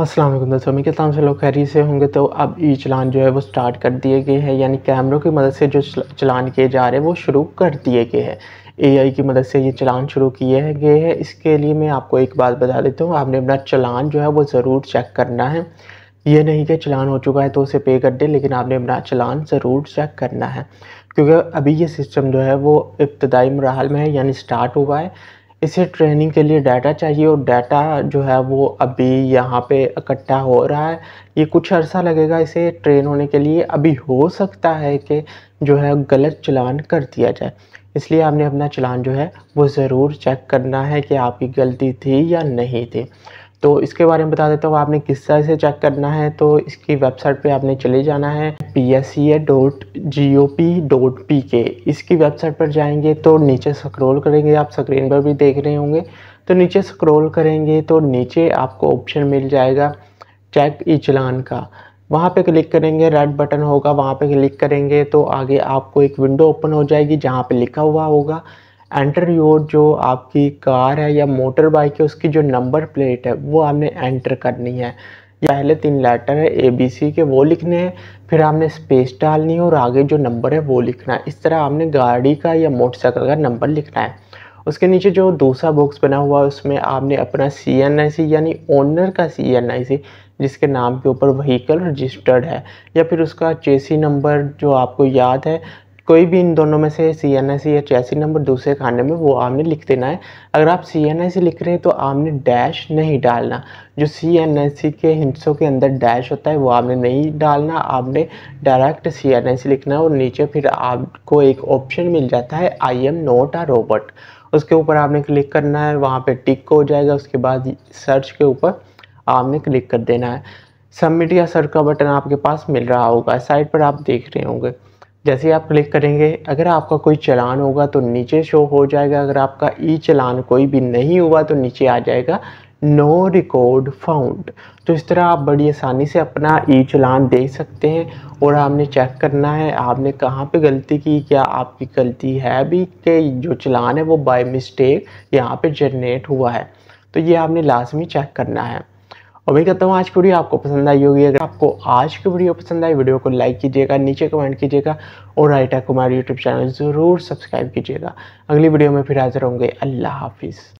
असलम दोस्तों मैं कहता हूँ से लोग खैरी से होंगे तो अब ई चलान जो है वो स्टार्ट कर दिए गए हैं यानी कैमरों की मदद से जो चलान किए जा रहे हैं वो शुरू कर दिए गए हैं एआई की मदद से ये चलान शुरू किए गए हैं इसके लिए मैं आपको एक बात बता देता हूँ आपने अपना चलान जो है वो ज़रूर चेक करना है ये नहीं कि चलान हो चुका है तो उसे पे कर दें लेकिन आपने अपना चलान ज़रूर चेक करना है क्योंकि अभी ये सिस्टम जो है वो इब्तदाई मरहल में है यानी स्टार्ट हुआ है इसे ट्रेनिंग के लिए डाटा चाहिए और डाटा जो है वो अभी यहाँ पे इकट्ठा हो रहा है ये कुछ अर्सा लगेगा इसे ट्रेन होने के लिए अभी हो सकता है कि जो है गलत चलान कर दिया जाए इसलिए आपने अपना चलान जो है वो ज़रूर चेक करना है कि आपकी गलती थी या नहीं थी तो इसके बारे में बता देता हूँ आपने किस तरह से चेक करना है तो इसकी वेबसाइट पे आपने चले जाना है P S C A dot G O P dot P K इसकी वेबसाइट पर जाएंगे तो नीचे स्क्रॉल करेंगे आप स्क्रीन पर भी देख रहे होंगे तो नीचे स्क्रॉल करेंगे तो नीचे आपको ऑप्शन मिल जाएगा चेक ई चलान का वहाँ पे क्लिक करेंगे रेड बटन होगा वहाँ पे क्लिक करेंगे तो आगे आपको एक विंडो ओपन हो जाएगी जहाँ पे लिखा हुआ होगा एंटर योर जो आपकी कार है या मोटर बाइक है उसकी जो नंबर प्लेट है वो हमने एंटर करनी है पहले तीन लेटर है ए बी सी के वो लिखने हैं फिर हमने स्पेस डालनी है और आगे जो नंबर है वो लिखना है इस तरह हमने गाड़ी का या मोटरसाइकिल का नंबर लिखना है उसके नीचे जो दूसरा बॉक्स बना हुआ है उसमें आपने अपना सी एन आई सी यानी ओनर का सी एन आई सी जिसके नाम के ऊपर वहीकल रजिस्टर्ड है या फिर उसका चेसी नंबर जो आपको याद है कोई भी इन दोनों में से सी एन आई सी या चैसी नंबर दूसरे खाने में वो आपने लिख देना है अगर आप सी एन आई सी लिख रहे हैं तो आपने डैश नहीं डालना जो सी एन आई सी के हिंसों के अंदर डैश होता है वो आपने नहीं डालना आपने डायरेक्ट सी एन आई सी लिखना है और नीचे फिर आपको एक ऑप्शन मिल जाता है I am not a robot उसके ऊपर आपने क्लिक करना है वहाँ पर टिक हो जाएगा उसके बाद सर्च के ऊपर आपने क्लिक कर देना है सबमिट या सर्च का बटन आपके पास मिल रहा होगा साइट पर आप देख रहे होंगे जैसे आप क्लिक करेंगे अगर आपका कोई चलान होगा तो नीचे शो हो जाएगा अगर आपका ई चलान कोई भी नहीं हुआ तो नीचे आ जाएगा नो रिकॉर्ड फाउंड तो इस तरह आप बड़ी आसानी से अपना ई चलान देख सकते हैं और आपने चेक करना है आपने कहाँ पे गलती की क्या आपकी गलती है भी कि जो चलान है वो बाय मिस्टेक यहाँ पे जनरेट हुआ है तो ये आपने लाजमी चेक करना है उम्मीद करता हूँ आज की वीडियो आपको पसंद आई होगी अगर आपको आज की वीडियो पसंद आई वीडियो को लाइक कीजिएगा नीचे कमेंट कीजिएगा और राइटा कुमार यूट्यूब चैनल ज़रूर सब्सक्राइब कीजिएगा अगली वीडियो में फिर हाजिर होंगे अल्लाह हाफिज़